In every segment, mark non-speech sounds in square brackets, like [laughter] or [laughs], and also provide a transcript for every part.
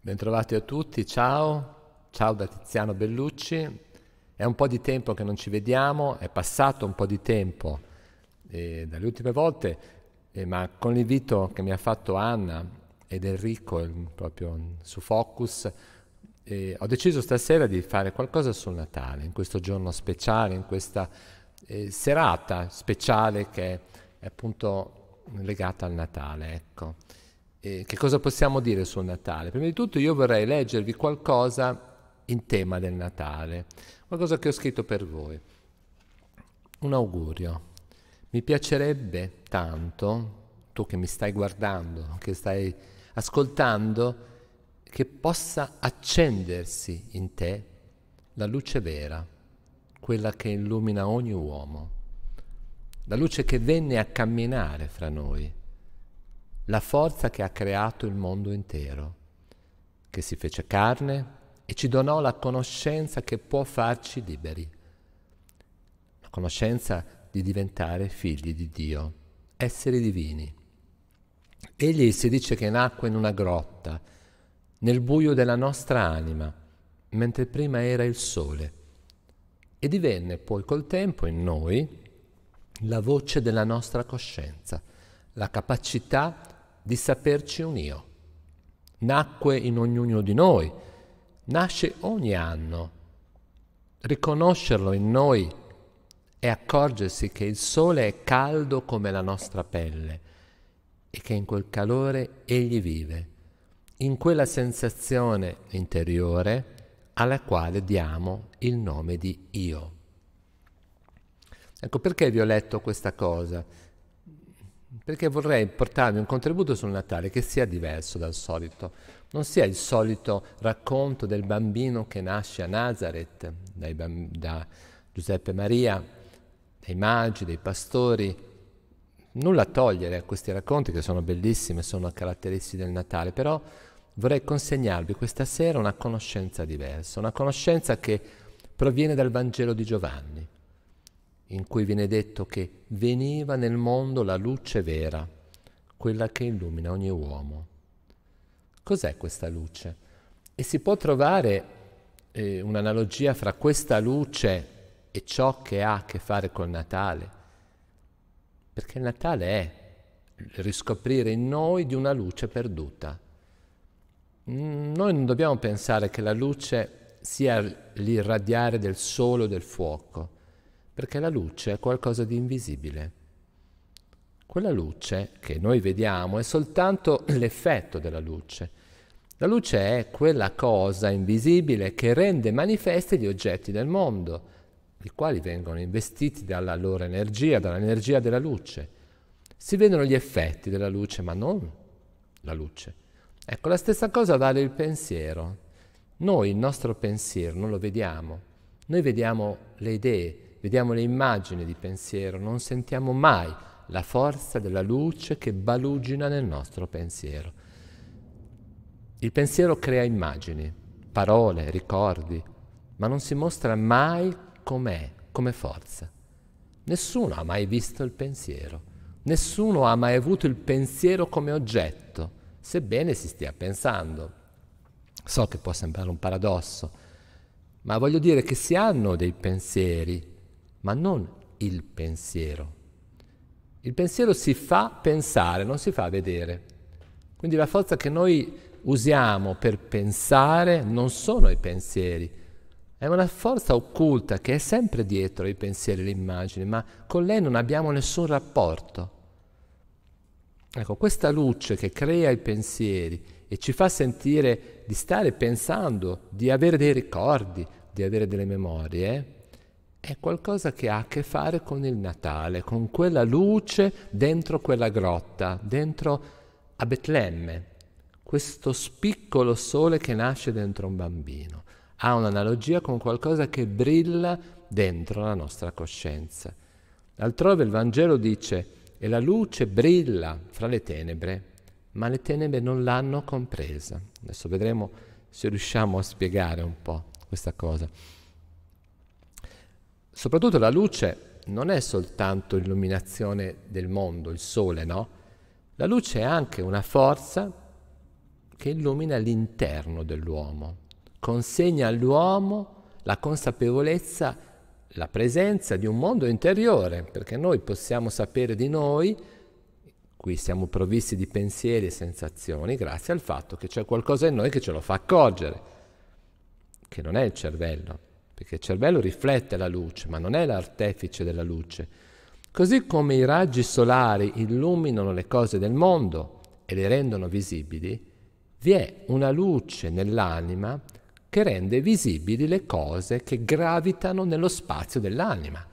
Bentrovati a tutti, ciao, ciao da Tiziano Bellucci. È un po' di tempo che non ci vediamo, è passato un po' di tempo eh, dalle ultime volte, eh, ma con l'invito che mi ha fatto Anna ed Enrico proprio su Focus, eh, ho deciso stasera di fare qualcosa sul Natale, in questo giorno speciale, in questa eh, serata speciale che è appunto legata al Natale. Ecco eh, che cosa possiamo dire sul Natale? Prima di tutto io vorrei leggervi qualcosa in tema del Natale, qualcosa che ho scritto per voi. Un augurio. Mi piacerebbe tanto, tu che mi stai guardando, che stai ascoltando, che possa accendersi in te la luce vera, quella che illumina ogni uomo, la luce che venne a camminare fra noi la forza che ha creato il mondo intero, che si fece carne e ci donò la conoscenza che può farci liberi, la conoscenza di diventare figli di Dio, esseri divini. Egli si dice che nacque in una grotta, nel buio della nostra anima, mentre prima era il sole, e divenne poi col tempo in noi la voce della nostra coscienza, la capacità di saperci un io. Nacque in ognuno di noi, nasce ogni anno. Riconoscerlo in noi e accorgersi che il sole è caldo come la nostra pelle e che in quel calore egli vive, in quella sensazione interiore alla quale diamo il nome di io. Ecco perché vi ho letto questa cosa, perché vorrei portarvi un contributo sul Natale che sia diverso dal solito, non sia il solito racconto del bambino che nasce a Nazareth, dai, da Giuseppe Maria, dai magi, dai pastori, nulla a togliere a questi racconti che sono bellissimi, sono caratteristici del Natale, però vorrei consegnarvi questa sera una conoscenza diversa, una conoscenza che proviene dal Vangelo di Giovanni in cui viene detto che veniva nel mondo la luce vera, quella che illumina ogni uomo. Cos'è questa luce? E si può trovare eh, un'analogia fra questa luce e ciò che ha a che fare col Natale, perché il Natale è il riscoprire in noi di una luce perduta. Mm, noi non dobbiamo pensare che la luce sia l'irradiare del sole o del fuoco, perché la luce è qualcosa di invisibile. Quella luce che noi vediamo è soltanto l'effetto della luce. La luce è quella cosa invisibile che rende manifesti gli oggetti del mondo, i quali vengono investiti dalla loro energia, dall'energia della luce. Si vedono gli effetti della luce, ma non la luce. Ecco, la stessa cosa vale il pensiero. Noi il nostro pensiero non lo vediamo, noi vediamo le idee, vediamo le immagini di pensiero, non sentiamo mai la forza della luce che balugina nel nostro pensiero. Il pensiero crea immagini, parole, ricordi, ma non si mostra mai com'è, come forza. Nessuno ha mai visto il pensiero, nessuno ha mai avuto il pensiero come oggetto, sebbene si stia pensando. So che può sembrare un paradosso, ma voglio dire che si hanno dei pensieri ma non il pensiero. Il pensiero si fa pensare, non si fa vedere. Quindi la forza che noi usiamo per pensare non sono i pensieri, è una forza occulta che è sempre dietro i pensieri e le immagini, ma con lei non abbiamo nessun rapporto. Ecco, questa luce che crea i pensieri e ci fa sentire di stare pensando, di avere dei ricordi, di avere delle memorie, è qualcosa che ha a che fare con il Natale, con quella luce dentro quella grotta, dentro a Betlemme, questo piccolo sole che nasce dentro un bambino. Ha un'analogia con qualcosa che brilla dentro la nostra coscienza. Altrove il Vangelo dice, e la luce brilla fra le tenebre, ma le tenebre non l'hanno compresa. Adesso vedremo se riusciamo a spiegare un po' questa cosa. Soprattutto la luce non è soltanto illuminazione del mondo, il sole, no? La luce è anche una forza che illumina l'interno dell'uomo, consegna all'uomo la consapevolezza, la presenza di un mondo interiore, perché noi possiamo sapere di noi, qui siamo provvisti di pensieri e sensazioni, grazie al fatto che c'è qualcosa in noi che ce lo fa accorgere, che non è il cervello perché il cervello riflette la luce, ma non è l'artefice della luce. Così come i raggi solari illuminano le cose del mondo e le rendono visibili, vi è una luce nell'anima che rende visibili le cose che gravitano nello spazio dell'anima.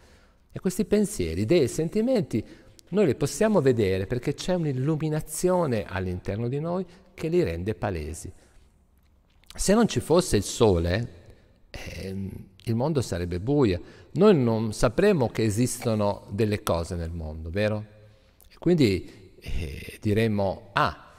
E questi pensieri, idee sentimenti noi li possiamo vedere perché c'è un'illuminazione all'interno di noi che li rende palesi. Se non ci fosse il sole, ehm, il mondo sarebbe buio. Noi non sapremo che esistono delle cose nel mondo, vero? quindi eh, diremmo, ah,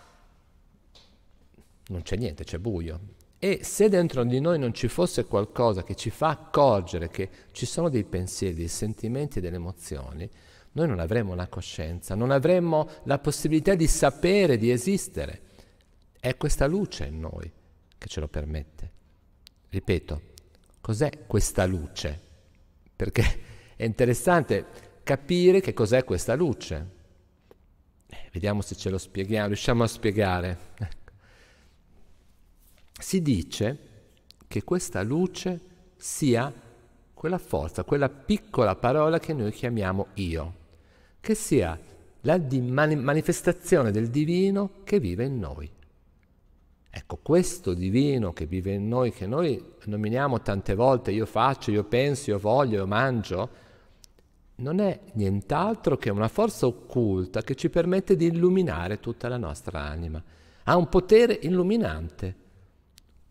non c'è niente, c'è buio. E se dentro di noi non ci fosse qualcosa che ci fa accorgere che ci sono dei pensieri, dei sentimenti e delle emozioni, noi non avremmo una coscienza, non avremmo la possibilità di sapere, di esistere. È questa luce in noi che ce lo permette. Ripeto, Cos'è questa luce? Perché è interessante capire che cos'è questa luce. Eh, vediamo se ce lo spieghiamo, riusciamo a spiegare. Ecco. Si dice che questa luce sia quella forza, quella piccola parola che noi chiamiamo io, che sia la di manifestazione del divino che vive in noi. Ecco, questo divino che vive in noi, che noi nominiamo tante volte, io faccio, io penso, io voglio, io mangio, non è nient'altro che una forza occulta che ci permette di illuminare tutta la nostra anima. Ha un potere illuminante.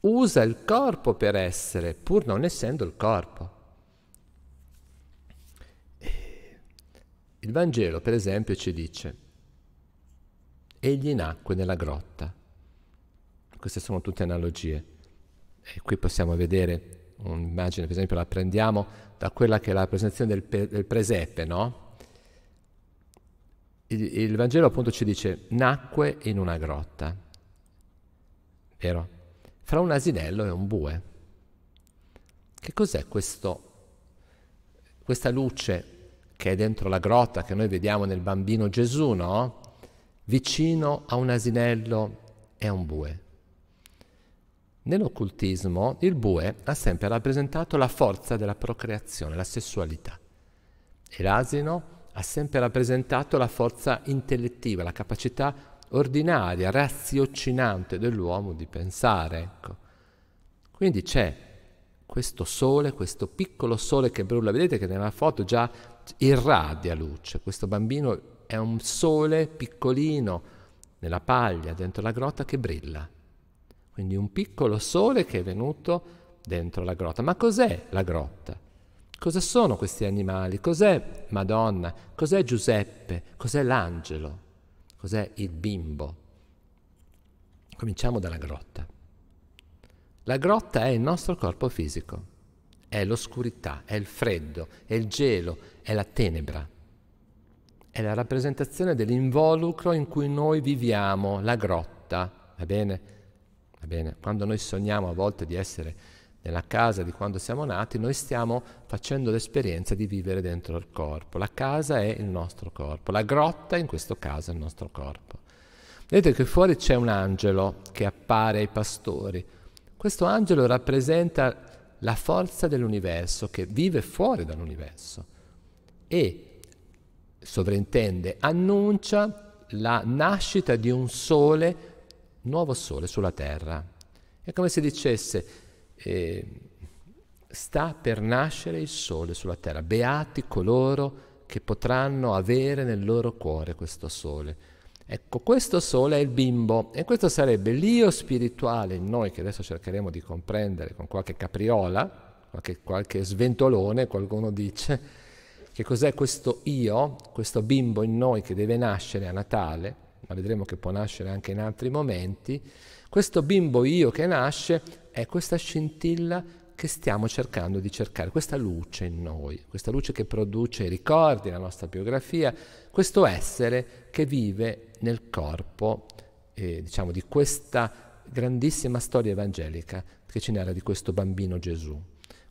Usa il corpo per essere, pur non essendo il corpo. Il Vangelo, per esempio, ci dice, egli nacque nella grotta queste sono tutte analogie. E qui possiamo vedere un'immagine, per esempio la prendiamo da quella che è la presentazione del, del presepe, no? Il, il, Vangelo appunto ci dice nacque in una grotta, vero? Fra un asinello e un bue. Che cos'è questo, questa luce che è dentro la grotta, che noi vediamo nel bambino Gesù, no? Vicino a un asinello e a un bue. Nell'occultismo il bue ha sempre rappresentato la forza della procreazione, la sessualità, e l'asino ha sempre rappresentato la forza intellettiva, la capacità ordinaria, raziocinante dell'uomo di pensare. Ecco. Quindi c'è questo sole, questo piccolo sole che brulla, vedete che nella foto già irradia luce, questo bambino è un sole piccolino nella paglia, dentro la grotta che brilla. Quindi un piccolo sole che è venuto dentro la grotta. Ma cos'è la grotta? Cosa sono questi animali? Cos'è Madonna? Cos'è Giuseppe? Cos'è l'angelo? Cos'è il bimbo? Cominciamo dalla grotta. La grotta è il nostro corpo fisico, è l'oscurità, è il freddo, è il gelo, è la tenebra. È la rappresentazione dell'involucro in cui noi viviamo, la grotta, va bene? Ebbene, quando noi sogniamo a volte di essere nella casa di quando siamo nati, noi stiamo facendo l'esperienza di vivere dentro il corpo. La casa è il nostro corpo, la grotta in questo caso è il nostro corpo. Vedete che fuori c'è un angelo che appare ai pastori. Questo angelo rappresenta la forza dell'universo che vive fuori dall'universo e sovrintende, annuncia la nascita di un sole nuovo sole sulla terra. È come se dicesse, eh, sta per nascere il sole sulla terra, beati coloro che potranno avere nel loro cuore questo sole. Ecco, questo sole è il bimbo e questo sarebbe l'io spirituale in noi che adesso cercheremo di comprendere con qualche capriola, qualche, qualche sventolone, qualcuno dice, che cos'è questo io, questo bimbo in noi che deve nascere a Natale, ma vedremo che può nascere anche in altri momenti, questo bimbo io che nasce è questa scintilla che stiamo cercando di cercare, questa luce in noi, questa luce che produce i ricordi, la nostra biografia, questo essere che vive nel corpo, eh, diciamo, di questa grandissima storia evangelica che ci narra di questo bambino Gesù.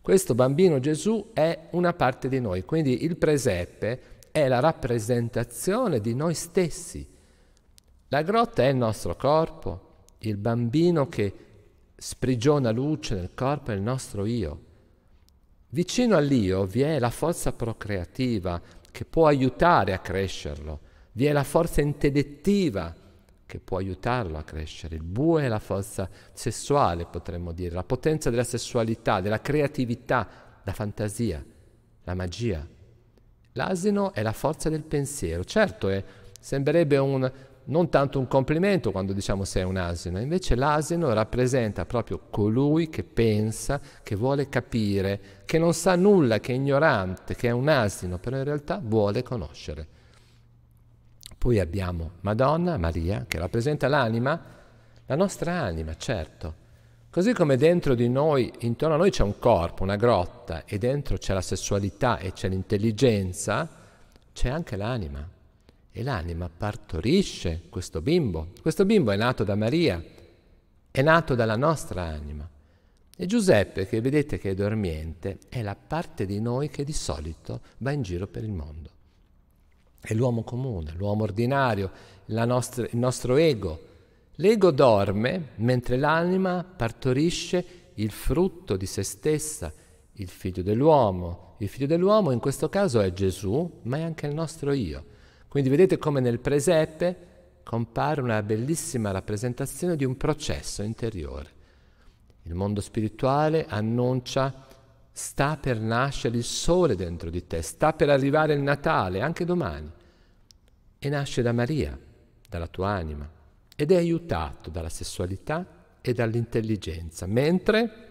Questo bambino Gesù è una parte di noi, quindi il presepe è la rappresentazione di noi stessi, la grotta è il nostro corpo, il bambino che sprigiona luce nel corpo è il nostro io. Vicino all'io vi è la forza procreativa che può aiutare a crescerlo, vi è la forza intellettiva che può aiutarlo a crescere. Il bue è la forza sessuale, potremmo dire, la potenza della sessualità, della creatività, la fantasia, la magia. L'asino è la forza del pensiero. Certo, è, eh, sembrerebbe un, non tanto un complimento quando diciamo sei un asino, invece l'asino rappresenta proprio colui che pensa, che vuole capire, che non sa nulla, che è ignorante, che è un asino, però in realtà vuole conoscere. Poi abbiamo Madonna, Maria, che rappresenta l'anima, la nostra anima, certo. Così come dentro di noi, intorno a noi c'è un corpo, una grotta, e dentro c'è la sessualità e c'è l'intelligenza, c'è anche l'anima, e l'anima partorisce questo bimbo. Questo bimbo è nato da Maria, è nato dalla nostra anima. E Giuseppe, che vedete che è dormiente, è la parte di noi che di solito va in giro per il mondo. È l'uomo comune, l'uomo ordinario, nostra, il nostro ego. L'ego dorme mentre l'anima partorisce il frutto di se stessa, il figlio dell'uomo. Il figlio dell'uomo in questo caso è Gesù, ma è anche il nostro io. Quindi vedete come nel presepe compare una bellissima rappresentazione di un processo interiore. Il mondo spirituale annuncia sta per nascere il sole dentro di te, sta per arrivare il Natale, anche domani. E nasce da Maria, dalla tua anima, ed è aiutato dalla sessualità e dall'intelligenza, mentre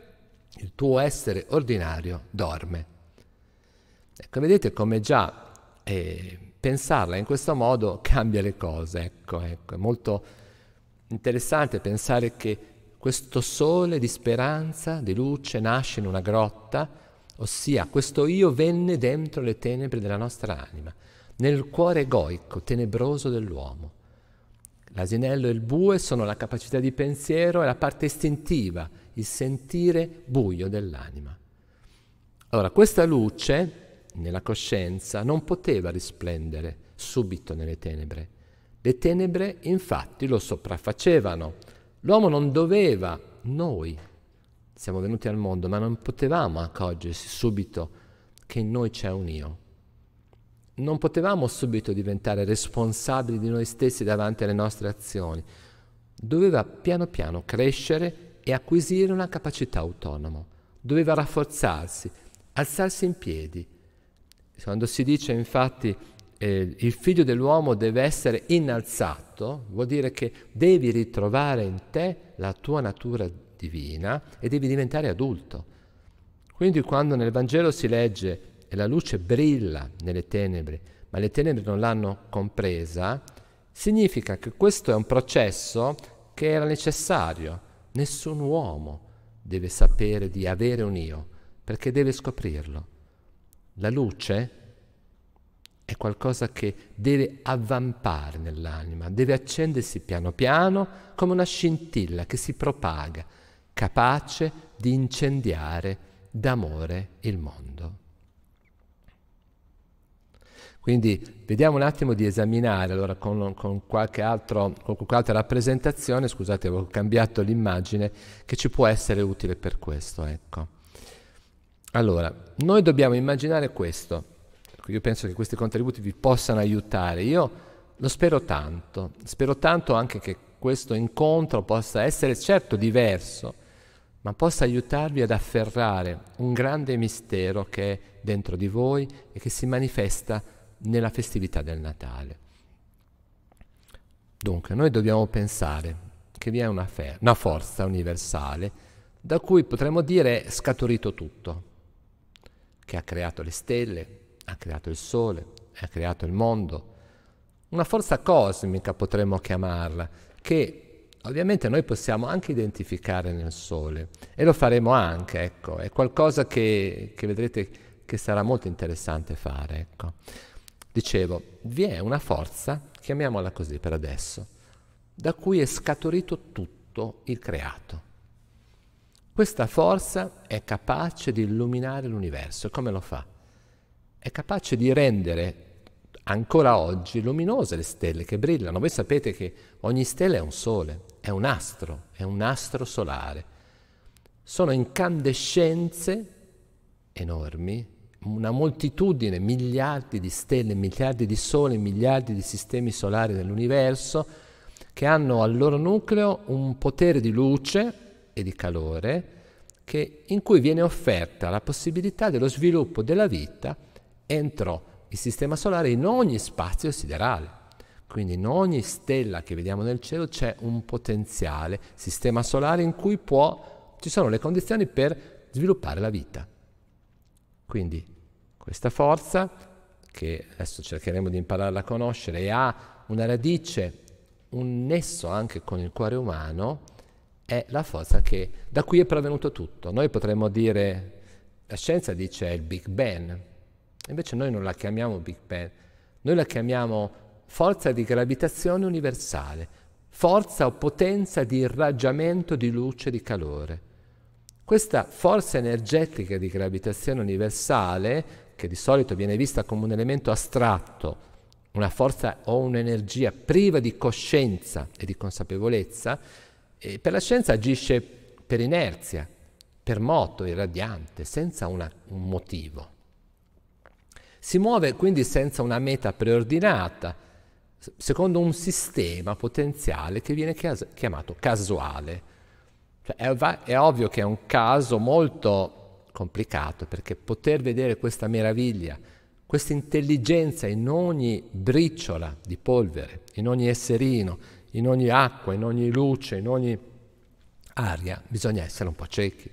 il tuo essere ordinario dorme. Ecco, vedete come già eh, pensarla in questo modo [laughs] cambia le cose, ecco, ecco. È molto interessante pensare che questo sole di speranza, di luce, nasce in una grotta, ossia questo io venne dentro le tenebre della nostra anima, nel cuore egoico, tenebroso dell'uomo. L'asinello e il bue sono la capacità di pensiero e la parte istintiva, il sentire buio dell'anima. Allora, questa luce nella coscienza non poteva risplendere subito nelle tenebre. Le tenebre infatti lo sopraffacevano. L'uomo non doveva, noi siamo venuti al mondo, ma non potevamo accorgersi subito che in noi c'è un io. Non potevamo subito diventare responsabili di noi stessi davanti alle nostre azioni. Doveva piano piano crescere e acquisire una capacità autonoma. Doveva rafforzarsi, alzarsi in piedi, quando si dice infatti eh, il figlio dell'uomo deve essere innalzato, vuol dire che devi ritrovare in te la tua natura divina e devi diventare adulto. Quindi quando nel Vangelo si legge e la luce brilla nelle tenebre, ma le tenebre non l'hanno compresa, significa che questo è un processo che era necessario. Nessun uomo deve sapere di avere un io, perché deve scoprirlo. La luce è qualcosa che deve avvampare nell'anima, deve accendersi piano piano come una scintilla che si propaga, capace di incendiare d'amore il mondo. Quindi vediamo un attimo di esaminare allora con, con, qualche, altro, con qualche altra rappresentazione, scusate avevo cambiato l'immagine, che ci può essere utile per questo. Ecco. Allora, noi dobbiamo immaginare questo. Ecco, io penso che questi contributi vi possano aiutare. Io lo spero tanto. Spero tanto anche che questo incontro possa essere certo diverso, ma possa aiutarvi ad afferrare un grande mistero che è dentro di voi e che si manifesta nella festività del Natale. Dunque, noi dobbiamo pensare che vi è una, una forza universale da cui potremmo dire è scaturito tutto, che ha creato le stelle, ha creato il sole, ha creato il mondo. Una forza cosmica potremmo chiamarla, che ovviamente noi possiamo anche identificare nel sole e lo faremo anche, ecco, è qualcosa che, che vedrete che sarà molto interessante fare, ecco. Dicevo, vi è una forza, chiamiamola così per adesso, da cui è scaturito tutto il creato. Questa forza è capace di illuminare l'universo. Come lo fa? È capace di rendere ancora oggi luminose le stelle che brillano. Voi sapete che ogni stella è un sole, è un astro, è un astro solare. Sono incandescenze enormi, una moltitudine, miliardi di stelle, miliardi di sole, miliardi di sistemi solari dell'universo che hanno al loro nucleo un potere di luce e di calore, che, in cui viene offerta la possibilità dello sviluppo della vita entro il sistema solare in ogni spazio siderale. Quindi in ogni stella che vediamo nel cielo c'è un potenziale sistema solare in cui può, ci sono le condizioni per sviluppare la vita. Quindi questa forza, che adesso cercheremo di impararla a conoscere, e ha una radice, un nesso anche con il cuore umano, è la forza che da cui è provenuto tutto. Noi potremmo dire, la scienza dice il Big Bang, invece noi non la chiamiamo Big Bang, noi la chiamiamo forza di gravitazione universale, forza o potenza di irraggiamento di luce e di calore. Questa forza energetica di gravitazione universale, che di solito viene vista come un elemento astratto, una forza o un'energia priva di coscienza e di consapevolezza, e per la scienza agisce per inerzia, per moto, irradiante, senza una, un motivo. Si muove quindi senza una meta preordinata, secondo un sistema potenziale che viene chias- chiamato casuale. Cioè è, ov- è ovvio che è un caso molto complicato perché poter vedere questa meraviglia, questa intelligenza in ogni briciola di polvere, in ogni esserino, in ogni acqua, in ogni luce, in ogni aria, bisogna essere un po' ciechi,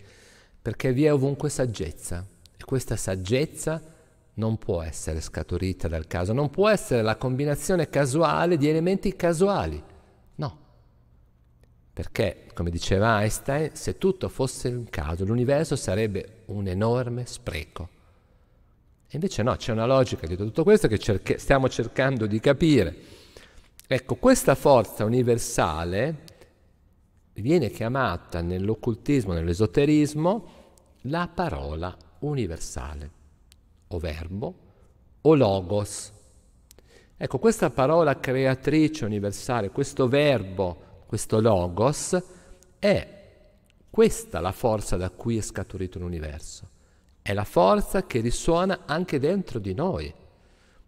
perché vi è ovunque saggezza e questa saggezza non può essere scaturita dal caso, non può essere la combinazione casuale di elementi casuali, no. Perché, come diceva Einstein, se tutto fosse un caso, l'universo sarebbe un enorme spreco. E invece no, c'è una logica dietro tutto questo che cerche- stiamo cercando di capire Ecco, questa forza universale viene chiamata nell'occultismo, nell'esoterismo, la parola universale, o verbo, o logos. Ecco, questa parola creatrice universale, questo verbo, questo logos, è questa la forza da cui è scaturito l'universo. È la forza che risuona anche dentro di noi.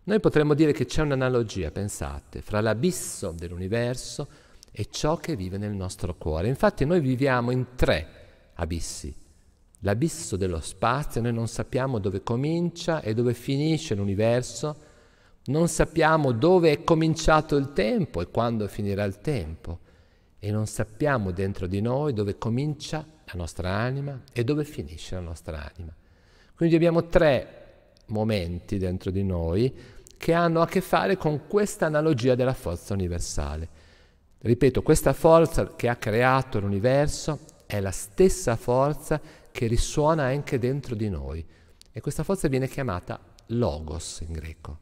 Noi potremmo dire che c'è un'analogia, pensate, fra l'abisso dell'universo e ciò che vive nel nostro cuore. Infatti noi viviamo in tre abissi. L'abisso dello spazio, noi non sappiamo dove comincia e dove finisce l'universo, non sappiamo dove è cominciato il tempo e quando finirà il tempo e non sappiamo dentro di noi dove comincia la nostra anima e dove finisce la nostra anima. Quindi abbiamo tre momenti dentro di noi che hanno a che fare con questa analogia della forza universale. Ripeto, questa forza che ha creato l'universo è la stessa forza che risuona anche dentro di noi e questa forza viene chiamata logos in greco.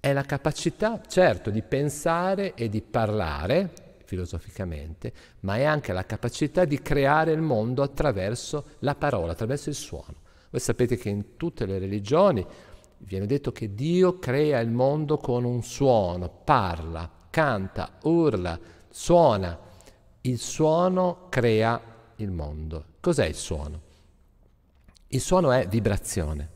È la capacità, certo, di pensare e di parlare filosoficamente, ma è anche la capacità di creare il mondo attraverso la parola, attraverso il suono. Voi sapete che in tutte le religioni viene detto che Dio crea il mondo con un suono, parla, canta, urla, suona. Il suono crea il mondo. Cos'è il suono? Il suono è vibrazione.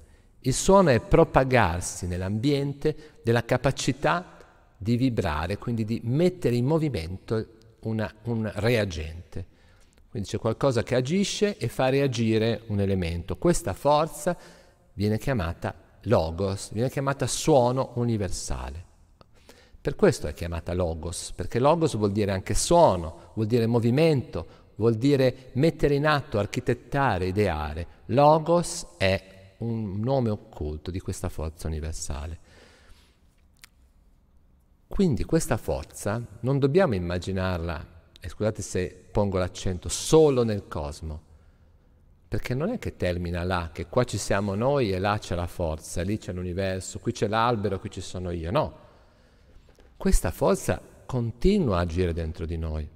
Il suono è propagarsi nell'ambiente della capacità di vibrare, quindi di mettere in movimento una, un reagente. Quindi c'è qualcosa che agisce e fa reagire un elemento. Questa forza viene chiamata logos, viene chiamata suono universale. Per questo è chiamata logos, perché logos vuol dire anche suono, vuol dire movimento, vuol dire mettere in atto, architettare, ideare. Logos è un nome occulto di questa forza universale. Quindi questa forza non dobbiamo immaginarla e scusate se pongo l'accento, solo nel cosmo. Perché non è che termina là, che qua ci siamo noi e là c'è la forza, lì c'è l'universo, qui c'è l'albero, qui ci sono io. No, questa forza continua a agire dentro di noi.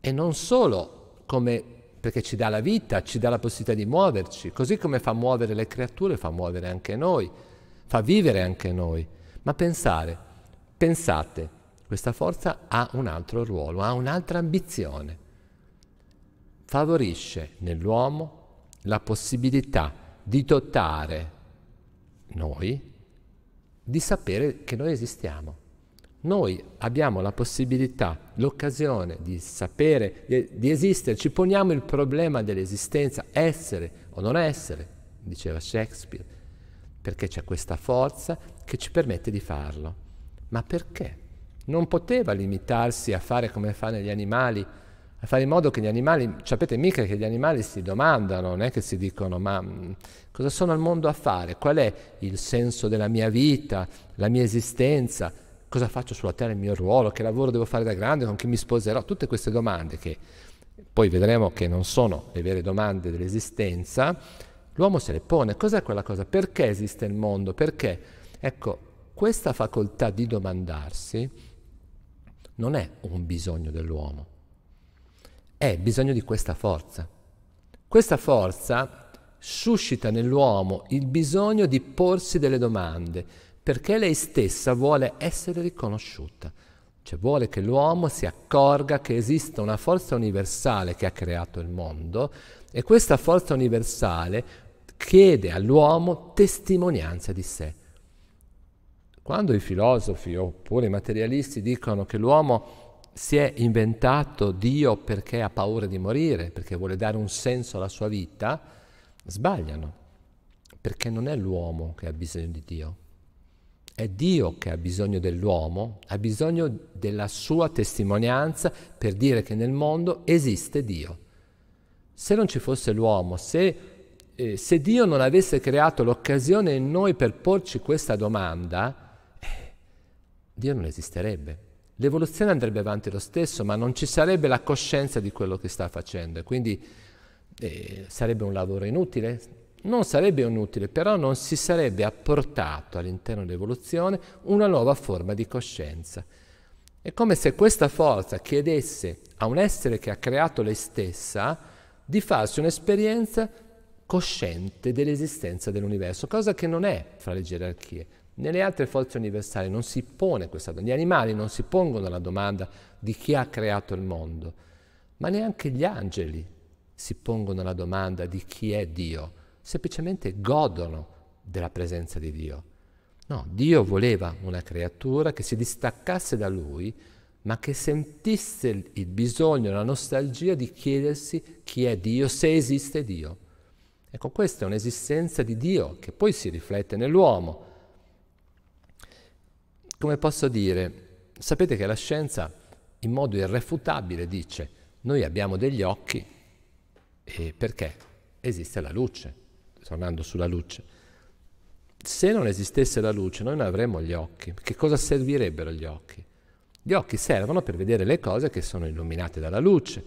E non solo come, perché ci dà la vita, ci dà la possibilità di muoverci, così come fa muovere le creature, fa muovere anche noi, fa vivere anche noi. Ma pensare, pensate, questa forza ha un altro ruolo, ha un'altra ambizione. Favorisce nell'uomo la possibilità di dotare noi di sapere che noi esistiamo. Noi abbiamo la possibilità, l'occasione di sapere, di, di, esistere, ci poniamo il problema dell'esistenza, essere o non essere, diceva Shakespeare, perché c'è questa forza che ci permette di farlo. Ma perché? non poteva limitarsi a fare come fanno gli animali, a fare in modo che gli animali, sapete mica che gli animali si domandano, non è che si dicono ma mm, cosa sono al mondo a fare, qual è il senso della mia vita, la mia esistenza, cosa faccio sulla terra, il mio ruolo, che lavoro devo fare da grande, con chi mi sposerò, tutte queste domande che poi vedremo che non sono le vere domande dell'esistenza, l'uomo se le pone, cos'è quella cosa, perché esiste il mondo, perché? Ecco, questa facoltà di domandarsi, non è un bisogno dell'uomo, è bisogno di questa forza. Questa forza suscita nell'uomo il bisogno di porsi delle domande, perché lei stessa vuole essere riconosciuta, cioè vuole che l'uomo si accorga che esista una forza universale che ha creato il mondo e questa forza universale chiede all'uomo testimonianza di sé. Quando i filosofi oppure i materialisti dicono che l'uomo si è inventato Dio perché ha paura di morire, perché vuole dare un senso alla sua vita, sbagliano, perché non è l'uomo che ha bisogno di Dio, è Dio che ha bisogno dell'uomo, ha bisogno della sua testimonianza per dire che nel mondo esiste Dio. Se non ci fosse l'uomo, se, eh, se Dio non avesse creato l'occasione in noi per porci questa domanda, Dio non esisterebbe. L'evoluzione andrebbe avanti lo stesso, ma non ci sarebbe la coscienza di quello che sta facendo quindi eh, sarebbe un lavoro inutile? Non sarebbe inutile, però non si sarebbe apportato all'interno dell'evoluzione una nuova forma di coscienza. È come se questa forza chiedesse a un essere che ha creato lei stessa di farsi un'esperienza cosciente dell'esistenza dell'universo, cosa che non è fra le gerarchie. Nelle altre forze universali non si pone questa domanda, gli animali non si pongono la domanda di chi ha creato il mondo, ma neanche gli angeli si pongono la domanda di chi è Dio, semplicemente godono della presenza di Dio. No, Dio voleva una creatura che si distaccasse da Lui, ma che sentisse il bisogno, la nostalgia di chiedersi chi è Dio, se esiste Dio. Ecco, questa è un'esistenza di Dio che poi si riflette nell'uomo come posso dire, sapete che la scienza in modo irrefutabile dice noi abbiamo degli occhi perché esiste la luce, tornando sulla luce. Se non esistesse la luce noi non avremmo gli occhi, che cosa servirebbero gli occhi? Gli occhi servono per vedere le cose che sono illuminate dalla luce.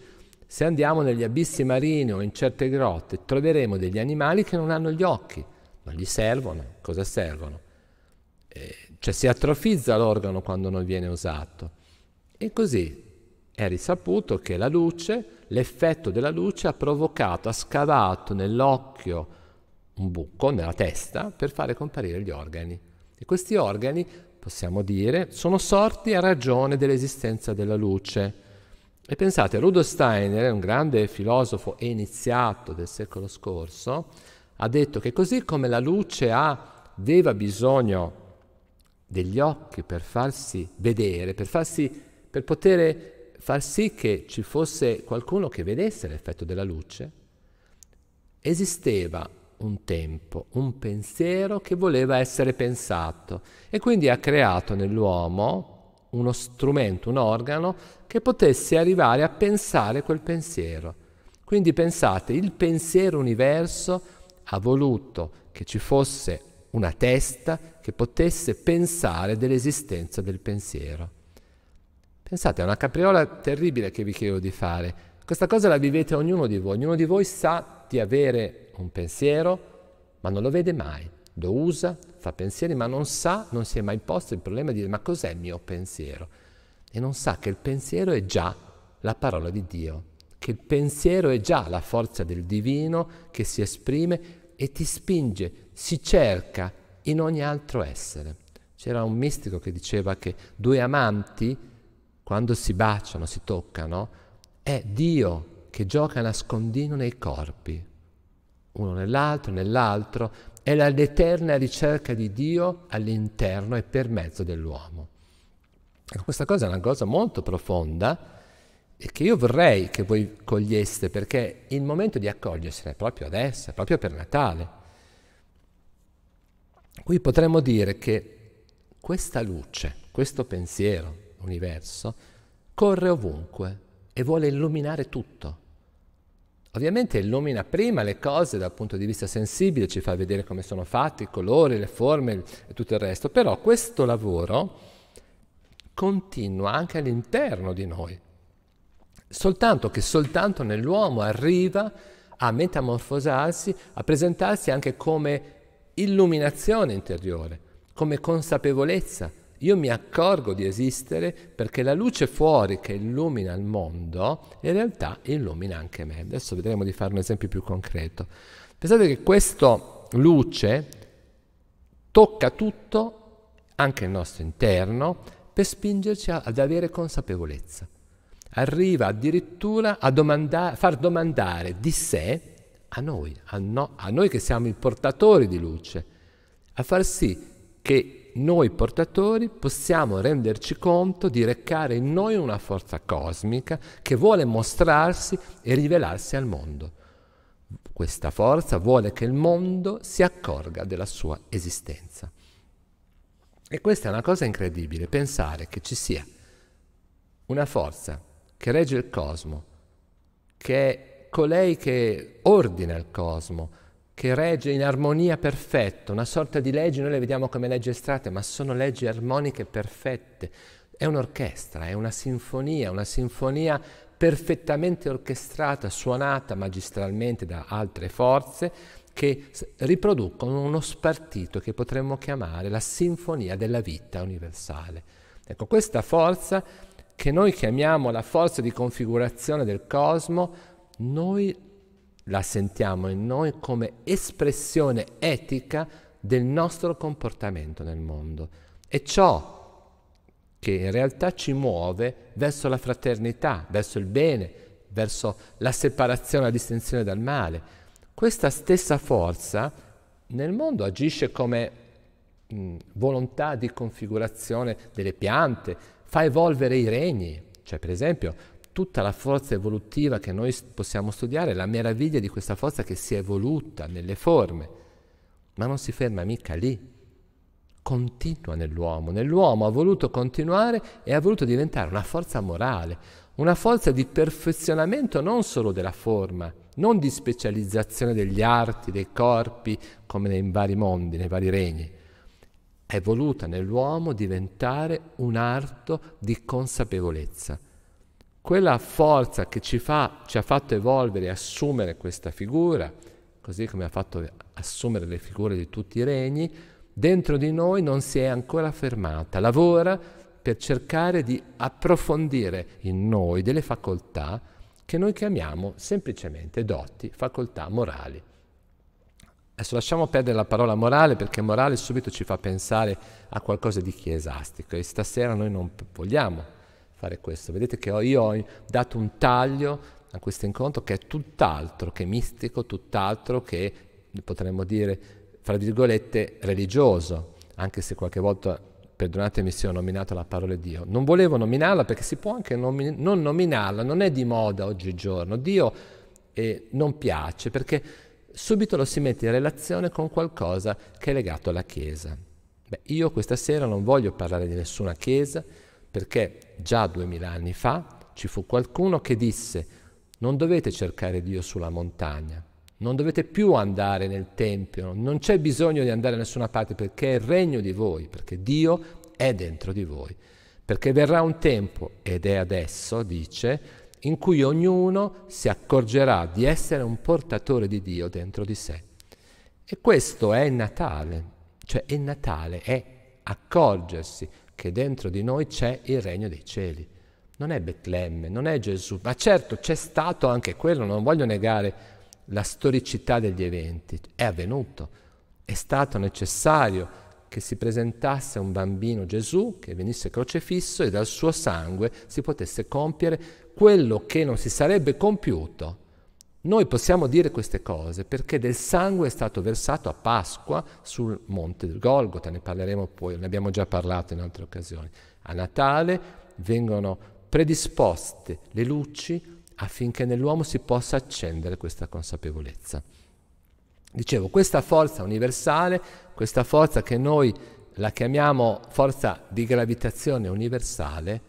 Se andiamo negli abissi marini o in certe grotte troveremo degli animali che non hanno gli occhi, non gli servono, cosa servono? Eh, cioè si atrofizza l'organo quando non viene usato. E così è risaputo che la luce, l'effetto della luce ha provocato, ha scavato nell'occhio un buco nella testa per fare comparire gli organi. E questi organi, possiamo dire, sono sorti a ragione dell'esistenza della luce. E pensate, Rudolf Steiner, un grande filosofo e iniziato del secolo scorso, ha detto che così come la luce ha, aveva bisogno degli occhi per farsi vedere, per, farsi, per poter far sì che ci fosse qualcuno che vedesse l'effetto della luce, esisteva un tempo, un pensiero che voleva essere pensato e quindi ha creato nell'uomo uno strumento, un organo che potesse arrivare a pensare quel pensiero. Quindi pensate, il pensiero universo ha voluto che ci fosse una testa che potesse pensare dell'esistenza del pensiero. Pensate, è una capriola terribile che vi chiedo di fare. Questa cosa la vivete ognuno di voi. Ognuno di voi sa di avere un pensiero, ma non lo vede mai. Lo usa, fa pensieri, ma non sa, non si è mai posto il problema di dire ma cos'è il mio pensiero? E non sa che il pensiero è già la parola di Dio, che il pensiero è già la forza del divino che si esprime e ti spinge, si cerca, in ogni altro essere. C'era un mistico che diceva che due amanti, quando si baciano, si toccano, è Dio che gioca a nascondino nei corpi, uno nell'altro, nell'altro, è l'eterna ricerca di Dio all'interno e per mezzo dell'uomo. Ecco, questa cosa è una cosa molto profonda e che io vorrei che voi coglieste perché il momento di accogliersene è proprio adesso, è proprio per Natale. Qui potremmo dire che questa luce, questo pensiero, l'universo, corre ovunque e vuole illuminare tutto. Ovviamente illumina prima le cose dal punto di vista sensibile, ci fa vedere come sono fatti, i colori, le forme e tutto il resto, però questo lavoro continua anche all'interno di noi, soltanto che soltanto nell'uomo arriva a metamorfosarsi, a presentarsi anche come illuminazione interiore, come consapevolezza. Io mi accorgo di esistere perché la luce fuori che illumina il mondo in realtà illumina anche me. Adesso vedremo di fare un esempio più concreto. Pensate che questa luce tocca tutto, anche il nostro interno, per spingerci a, ad avere consapevolezza. Arriva addirittura a domanda- far domandare di sé a noi, a, no, a noi che siamo i portatori di luce, a far sì che noi portatori possiamo renderci conto di recare in noi una forza cosmica che vuole mostrarsi e rivelarsi al mondo. Questa forza vuole che il mondo si accorga della sua esistenza. E questa è una cosa incredibile, pensare che ci sia una forza che regge il cosmo, che è colei che ordina il cosmo, che regge in armonia perfetta, una sorta di leggi, noi le vediamo come leggi estratte, ma sono leggi armoniche perfette. È un'orchestra, è una sinfonia, una sinfonia perfettamente orchestrata, suonata magistralmente da altre forze che riproducono uno spartito che potremmo chiamare la sinfonia della vita universale. Ecco, questa forza che noi chiamiamo la forza di configurazione del cosmo noi la sentiamo in noi come espressione etica del nostro comportamento nel mondo. E ciò che in realtà ci muove verso la fraternità, verso il bene, verso la separazione, la distinzione dal male. Questa stessa forza nel mondo agisce come mh, mm, volontà di configurazione delle piante, fa evolvere i regni. Cioè, per esempio, tutta la forza evolutiva che noi possiamo studiare, la meraviglia di questa forza che si è evoluta nelle forme, ma non si ferma mica lì, continua nell'uomo, nell'uomo ha voluto continuare e ha voluto diventare una forza morale, una forza di perfezionamento non solo della forma, non di specializzazione degli arti, dei corpi, come nei vari mondi, nei vari regni. È voluta nell'uomo diventare un arto di consapevolezza quella forza che ci, fa, ci ha fatto evolvere e assumere questa figura, così come ha fatto assumere le figure di tutti i regni, dentro di noi non si è ancora fermata, lavora per cercare di approfondire in noi delle facoltà che noi chiamiamo semplicemente doti, facoltà morali. Adesso lasciamo perdere la parola morale perché morale subito ci fa pensare a qualcosa di chiesastico e stasera noi non vogliamo fare questo. Vedete che ho, io ho dato un taglio a questo incontro che è tutt'altro che mistico, tutt'altro che potremmo dire, fra virgolette, religioso, anche se qualche volta, perdonatemi se ho nominato la parola Dio. Non volevo nominarla perché si può anche nomi- non nominarla, non è di moda oggigiorno. Dio eh, non piace perché subito lo si mette in relazione con qualcosa che è legato alla Chiesa. Beh, io questa sera non voglio parlare di nessuna Chiesa, perché già duemila anni fa ci fu qualcuno che disse non dovete cercare Dio sulla montagna, non dovete più andare nel Tempio, non c'è bisogno di andare da nessuna parte perché è il regno di voi, perché Dio è dentro di voi. Perché verrà un tempo, ed è adesso, dice, in cui ognuno si accorgerà di essere un portatore di Dio dentro di sé. E questo è Natale, cioè il Natale è accorgersi, che dentro di noi c'è il regno dei cieli. Non è Betlemme, non è Gesù, ma certo c'è stato anche quello, non voglio negare la storicità degli eventi, è avvenuto, è stato necessario che si presentasse un bambino Gesù che venisse crocifisso e dal suo sangue si potesse compiere quello che non si sarebbe compiuto noi possiamo dire queste cose perché del sangue è stato versato a Pasqua sul monte del Golgota, ne parleremo poi, ne abbiamo già parlato in altre occasioni. A Natale vengono predisposte le luci affinché nell'uomo si possa accendere questa consapevolezza. Dicevo, questa forza universale, questa forza che noi la chiamiamo forza di gravitazione universale,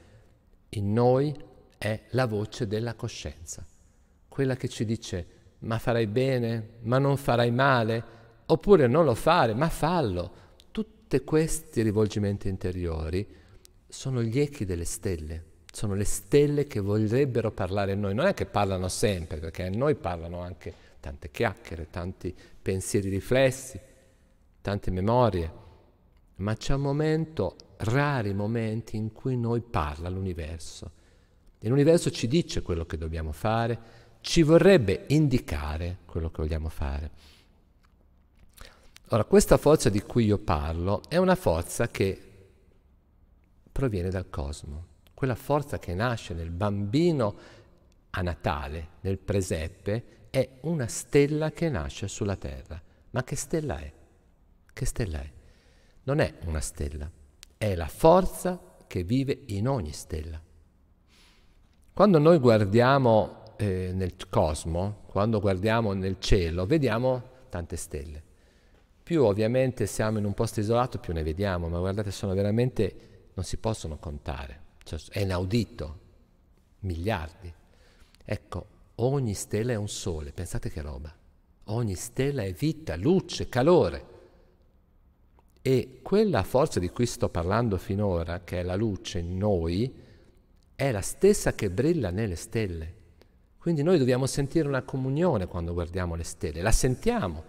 in noi è la voce della coscienza quella che ci dice ma farai bene, ma non farai male, oppure non lo fare, ma fallo. Tutti questi rivolgimenti interiori sono gli echi delle stelle, sono le stelle che vorrebbero parlare a noi. Non è che parlano sempre, perché a noi parlano anche tante chiacchiere, tanti pensieri riflessi, tante memorie, ma c'è un momento, rari momenti in cui noi parla l'universo. E l'universo ci dice quello che dobbiamo fare, ci vorrebbe indicare quello che vogliamo fare. Ora, questa forza di cui io parlo è una forza che proviene dal cosmo, quella forza che nasce nel bambino a Natale, nel presepe, è una stella che nasce sulla Terra. Ma che stella è? Che stella è? Non è una stella, è la forza che vive in ogni stella. Quando noi guardiamo eh, nel cosmo, quando guardiamo nel cielo, vediamo tante stelle. Più ovviamente siamo in un posto isolato, più ne vediamo, ma guardate, sono veramente, non si possono contare, cioè, è inaudito, miliardi. Ecco, ogni stella è un sole, pensate che roba. Ogni stella è vita, luce, calore. E quella forza di cui sto parlando finora, che è la luce in noi, è la stessa che brilla nelle stelle. Quindi noi dobbiamo sentire una comunione quando guardiamo le stelle, la sentiamo.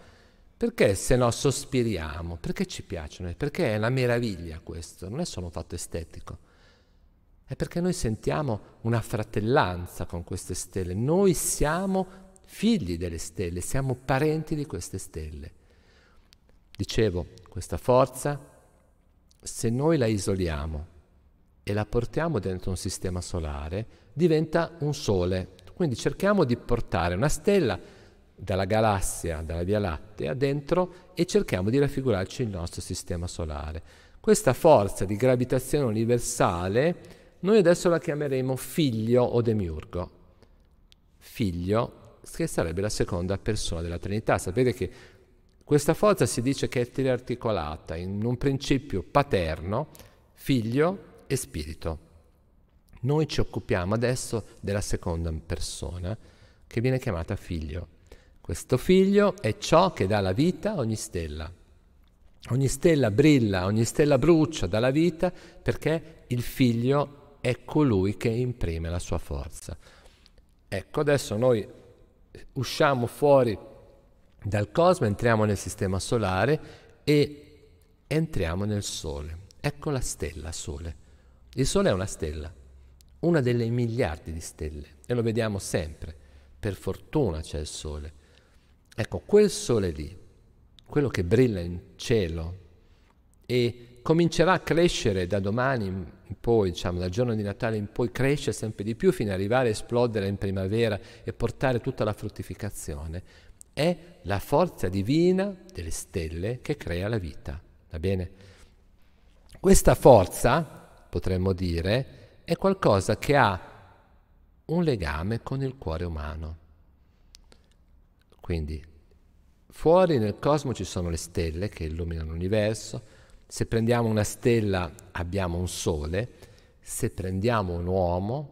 Perché se no sospiriamo? Perché ci piacciono? Perché è una meraviglia questo, non è solo un fatto estetico. È perché noi sentiamo una fratellanza con queste stelle. Noi siamo figli delle stelle, siamo parenti di queste stelle. Dicevo, questa forza, se noi la isoliamo e la portiamo dentro un sistema solare, diventa un sole, quindi cerchiamo di portare una stella dalla galassia, dalla Via Lattea, dentro e cerchiamo di raffigurarci il nostro sistema solare. Questa forza di gravitazione universale noi adesso la chiameremo figlio o demiurgo. Figlio che sarebbe la seconda persona della Trinità. Sapete che questa forza si dice che è triarticolata in un principio paterno, figlio e spirito. Noi ci occupiamo adesso della seconda persona che viene chiamata figlio. Questo figlio è ciò che dà la vita a ogni stella. Ogni stella brilla, ogni stella brucia dà la vita perché il figlio è colui che imprime la sua forza. Ecco, adesso noi usciamo fuori dal cosmo, entriamo nel sistema solare e entriamo nel Sole. Ecco la stella Sole. Il Sole è una stella, una delle miliardi di stelle e lo vediamo sempre. Per fortuna c'è il sole. Ecco, quel sole lì, quello che brilla in cielo e comincerà a crescere da domani in poi, diciamo dal giorno di Natale in poi, cresce sempre di più fino ad arrivare a esplodere in primavera e portare tutta la fruttificazione, è la forza divina delle stelle che crea la vita. Va bene? Questa forza, potremmo dire, è qualcosa che ha un legame con il cuore umano. Quindi fuori nel cosmo ci sono le stelle che illuminano l'universo, se prendiamo una stella abbiamo un sole, se prendiamo un uomo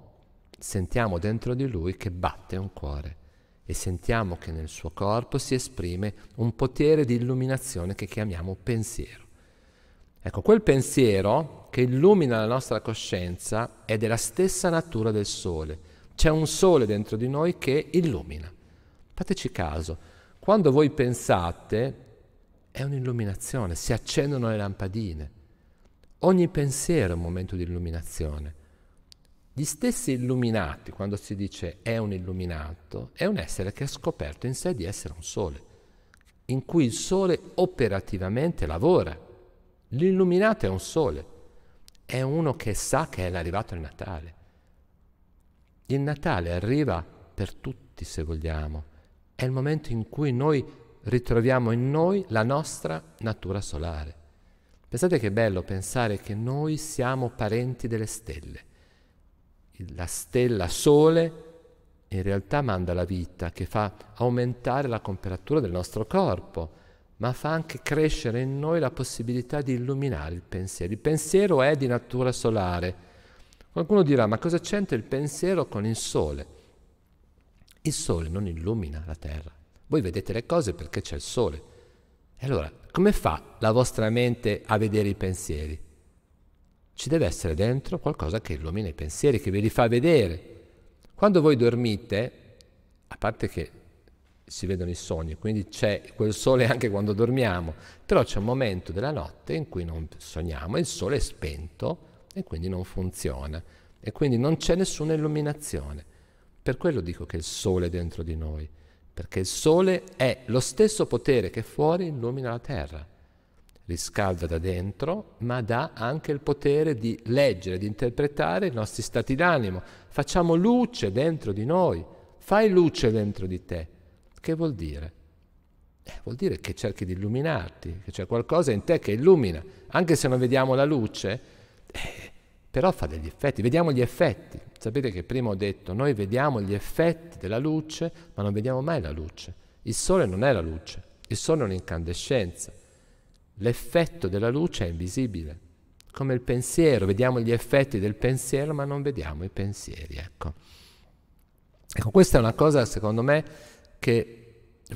sentiamo dentro di lui che batte un cuore e sentiamo che nel suo corpo si esprime un potere di illuminazione che chiamiamo pensiero. Ecco, quel pensiero che illumina la nostra coscienza è della stessa natura del sole. C'è un sole dentro di noi che illumina. Fateci caso, quando voi pensate è un'illuminazione, si accendono le lampadine. Ogni pensiero è un momento di illuminazione. Gli stessi illuminati, quando si dice è un illuminato, è un essere che ha scoperto in sé di essere un sole, in cui il sole operativamente lavora L'illuminato è un sole, è uno che sa che è arrivato il Natale. Il Natale arriva per tutti, se vogliamo. È il momento in cui noi ritroviamo in noi la nostra natura solare. Pensate che bello pensare che noi siamo parenti delle stelle. La stella Sole in realtà manda la vita, che fa aumentare la temperatura del nostro corpo ma fa anche crescere in noi la possibilità di illuminare il pensiero. Il pensiero è di natura solare. Qualcuno dirà, ma cosa c'entra il pensiero con il sole? Il sole non illumina la terra. Voi vedete le cose perché c'è il sole. E allora, come fa la vostra mente a vedere i pensieri? Ci deve essere dentro qualcosa che illumina i pensieri, che ve li fa vedere. Quando voi dormite, a parte che si vedono i sogni, quindi c'è quel sole anche quando dormiamo, però c'è un momento della notte in cui non sogniamo, il sole è spento e quindi non funziona e quindi non c'è nessuna illuminazione. Per quello dico che il sole è dentro di noi, perché il sole è lo stesso potere che fuori illumina la terra, riscalda da dentro, ma dà anche il potere di leggere, di interpretare i nostri stati d'animo. Facciamo luce dentro di noi, fai luce dentro di te che vuol dire? Eh, vuol dire che cerchi di illuminarti, che c'è qualcosa in te che illumina, anche se non vediamo la luce, eh, però fa degli effetti, vediamo gli effetti. Sapete che prima ho detto, noi vediamo gli effetti della luce, ma non vediamo mai la luce. Il sole non è la luce, il sole è un'incandescenza. L'effetto della luce è invisibile, come il pensiero, vediamo gli effetti del pensiero, ma non vediamo i pensieri. Ecco, ecco questa è una cosa, secondo me, che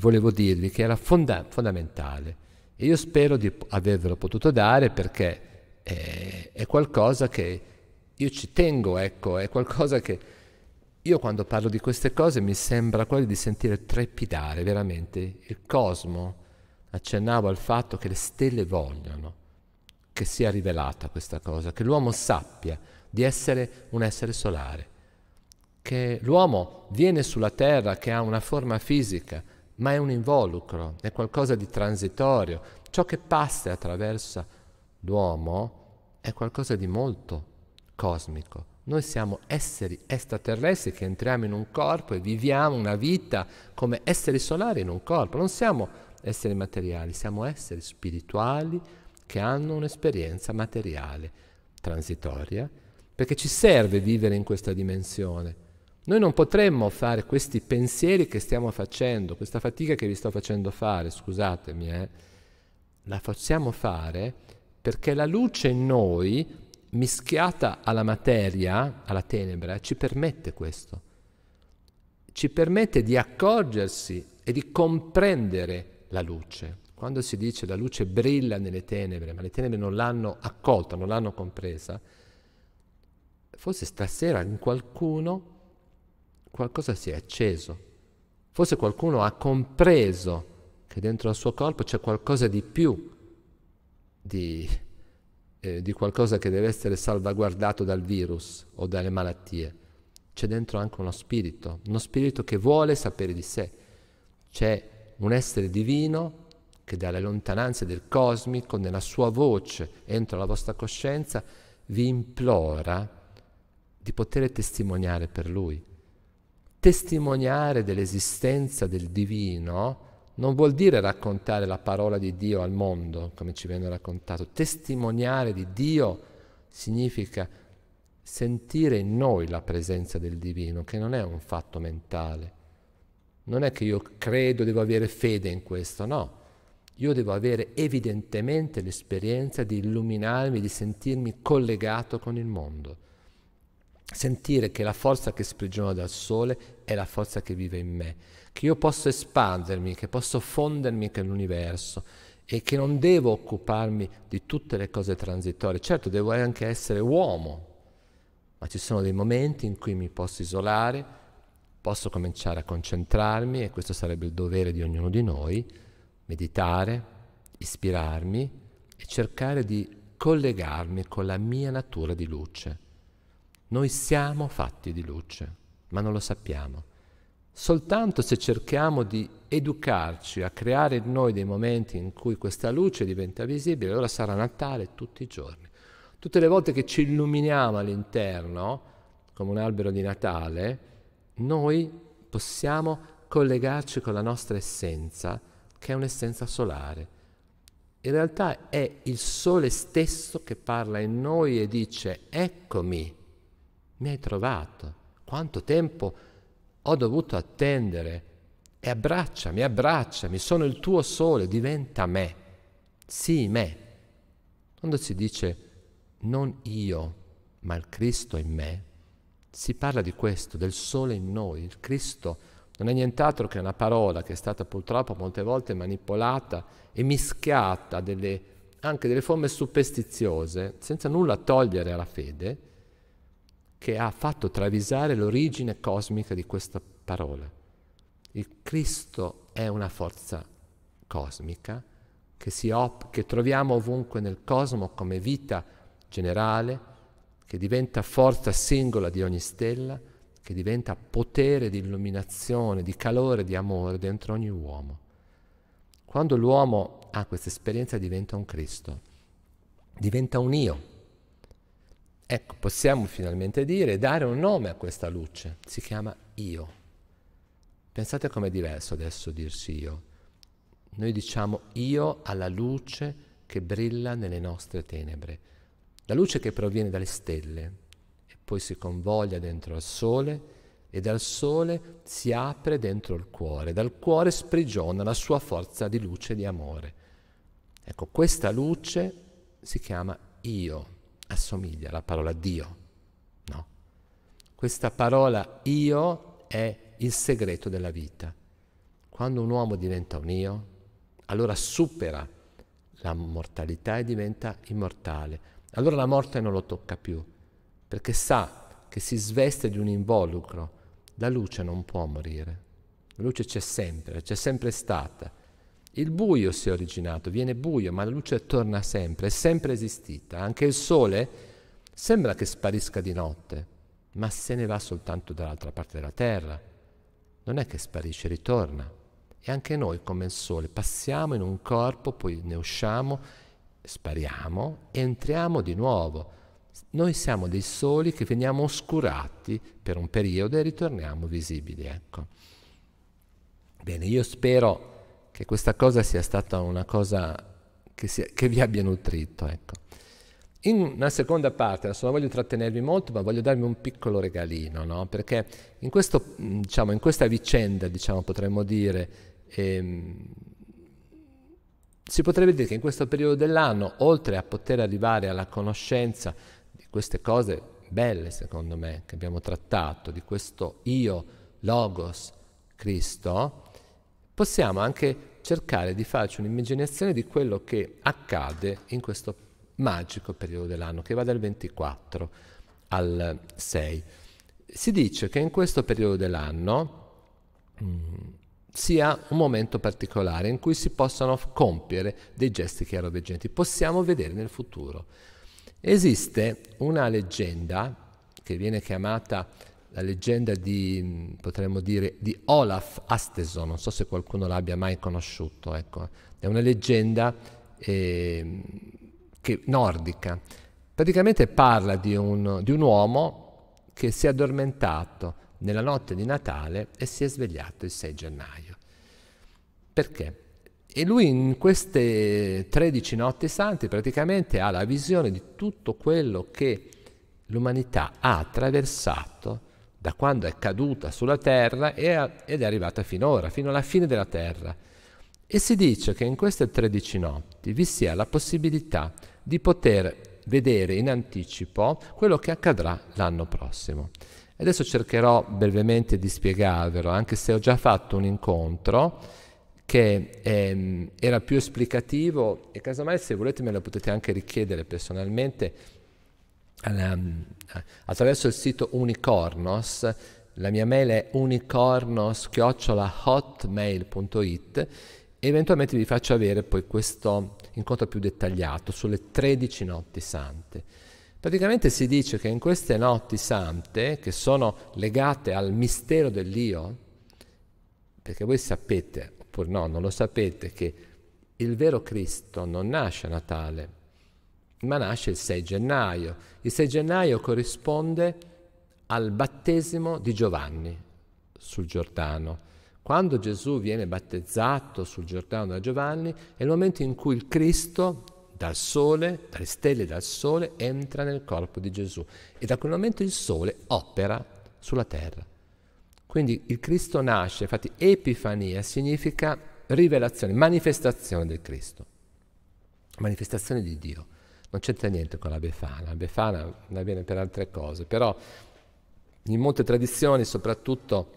volevo dirvi che era fonda- fondamentale e io spero di avervelo potuto dare perché è, eh, è qualcosa che io ci tengo, ecco, è qualcosa che io quando parlo di queste cose mi sembra quasi di sentire trepidare veramente il cosmo. Accennavo al fatto che le stelle vogliono che sia rivelata questa cosa, che l'uomo sappia di essere un essere solare che l'uomo viene sulla terra che ha una forma fisica, ma è un involucro, è qualcosa di transitorio. Ciò che passa attraverso l'uomo è qualcosa di molto cosmico. Noi siamo esseri extraterrestri che entriamo in un corpo e viviamo una vita come esseri solari in un corpo. Non siamo esseri materiali, siamo esseri spirituali che hanno un'esperienza materiale transitoria, perché ci serve vivere in questa dimensione noi non potremmo fare questi pensieri che stiamo facendo, questa fatica che vi sto facendo fare, scusatemi, eh, la facciamo fare perché la luce in noi, mischiata alla materia, alla tenebra, ci permette questo. Ci permette di accorgersi e di comprendere la luce. Quando si dice la luce brilla nelle tenebre, ma le tenebre non l'hanno accolta, non l'hanno compresa, forse stasera in qualcuno qualcosa si è acceso. Forse qualcuno ha compreso che dentro al suo corpo c'è qualcosa di più di, eh, di qualcosa che deve essere salvaguardato dal virus o dalle malattie. C'è dentro anche uno spirito, uno spirito che vuole sapere di sé. C'è un essere divino che dalle lontananze del cosmico, nella sua voce, entro la vostra coscienza, vi implora di poter testimoniare per lui testimoniare dell'esistenza del divino non vuol dire raccontare la parola di Dio al mondo, come ci viene raccontato. Testimoniare di Dio significa sentire in noi la presenza del divino, che non è un fatto mentale. Non è che io credo, devo avere fede in questo, no. Io devo avere evidentemente l'esperienza di illuminarmi, di sentirmi collegato con il mondo sentire che la forza che sprigiona dal sole è la forza che vive in me, che io posso espandermi, che posso fondermi con l'universo e che non devo occuparmi di tutte le cose transitorie. Certo, devo anche essere uomo, ma ci sono dei momenti in cui mi posso isolare, posso cominciare a concentrarmi, e questo sarebbe il dovere di ognuno di noi, meditare, ispirarmi e cercare di collegarmi con la mia natura di luce noi siamo fatti di luce, ma non lo sappiamo. Soltanto se cerchiamo di educarci a creare in noi dei momenti in cui questa luce diventa visibile, allora sarà Natale tutti i giorni. Tutte le volte che ci illuminiamo all'interno, come un albero di Natale, noi possiamo collegarci con la nostra essenza, che è un'essenza solare. In realtà è il sole stesso che parla in noi e dice eccomi, mi hai trovato, quanto tempo ho dovuto attendere e abbracciami, abbracciami, sono il tuo sole, diventa me, sì me. Quando si dice non io, ma il Cristo in me, si parla di questo, del sole in noi, il Cristo non è nient'altro che una parola che è stata purtroppo molte volte manipolata e mischiata delle, anche delle forme superstiziose, senza nulla togliere alla fede, che ha fatto travisare l'origine cosmica di questa parola. Il Cristo è una forza cosmica che, op- che troviamo ovunque nel cosmo come vita generale, che diventa forza singola di ogni stella, che diventa potere di illuminazione, di calore, di amore dentro ogni uomo. Quando l'uomo ha questa esperienza diventa un Cristo, diventa un io, Ecco, possiamo finalmente dire, e dare un nome a questa luce, si chiama io. Pensate com'è diverso adesso dirsi io. Noi diciamo io alla luce che brilla nelle nostre tenebre, la luce che proviene dalle stelle e poi si convoglia dentro al sole e dal sole si apre dentro il cuore, dal cuore sprigiona la sua forza di luce e di amore. Ecco, questa luce si chiama io assomiglia alla parola Dio, no? Questa parola io è il segreto della vita. Quando un uomo diventa un io, allora supera la mortalità e diventa immortale. Allora la morte non lo tocca più, perché sa che si sveste di un involucro. La luce non può morire. La luce c'è sempre, c'è sempre stata. Il buio si è originato, viene buio, ma la luce torna sempre, è sempre esistita. Anche il sole sembra che sparisca di notte, ma se ne va soltanto dall'altra parte della terra. Non è che sparisce, ritorna. E anche noi, come il sole, passiamo in un corpo, poi ne usciamo, spariamo, entriamo di nuovo. Noi siamo dei soli che veniamo oscurati per un periodo e ritorniamo visibili. Ecco. Bene, io spero che questa cosa sia stata una cosa che, sia, che vi abbia nutrito. Ecco. In una seconda parte, adesso non voglio trattenervi molto, ma voglio darvi un piccolo regalino, no? perché in, questo, diciamo, in, questa vicenda, diciamo, potremmo dire, ehm, si potrebbe dire che in questo periodo dell'anno, oltre a poter arrivare alla conoscenza di queste cose belle, secondo me, che abbiamo trattato, di questo io, Logos, Cristo, possiamo anche cercare di farci un'immaginazione di quello che accade in questo magico periodo dell'anno, che va dal 24 al 6. Si dice che in questo periodo dell'anno mh, mm, sia un momento particolare in cui si possano compiere dei gesti chiaroveggenti, possiamo vedere nel futuro. Esiste una leggenda che viene chiamata la leggenda di, mm, potremmo dire, di Olaf Asteson, non so se qualcuno l'abbia mai conosciuto, ecco. è una leggenda eh, che, nordica. Praticamente parla di un, di un uomo che si è addormentato nella notte di Natale e si è svegliato il 6 gennaio. Perché? E lui in queste 13 notti santi praticamente ha la visione di tutto quello che l'umanità ha attraversato da quando è caduta sulla terra ed è arrivata finora, fino alla fine della terra. E si dice che in queste 13 notti vi sia la possibilità di poter vedere in anticipo quello che accadrà l'anno prossimo. adesso cercherò brevemente di spiegarvelo, anche se ho già fatto un incontro che ehm, era più esplicativo e casomai se volete me lo potete anche richiedere personalmente Mm, attraverso il sito Unicornos, la mia mail è unicornos-hotmail.it e eventualmente vi faccio avere poi questo incontro più dettagliato sulle 13 notti sante. Praticamente si dice che in queste notti sante, che sono legate al mistero dell'io, perché voi sapete, oppure no, non lo sapete, che il vero Cristo non nasce a Natale, ma nasce il 6 gennaio. Il 6 gennaio corrisponde al battesimo di Giovanni sul Giordano. Quando Gesù viene battezzato sul Giordano da Giovanni è il momento in cui il Cristo dal sole, dalle stelle dal sole, entra nel corpo di Gesù e da quel momento il sole opera sulla terra. Quindi il Cristo nasce, infatti Epifania significa rivelazione, manifestazione del Cristo, manifestazione di Dio non c'entra niente con la Befana, la Befana va bene per altre cose, però in molte tradizioni, soprattutto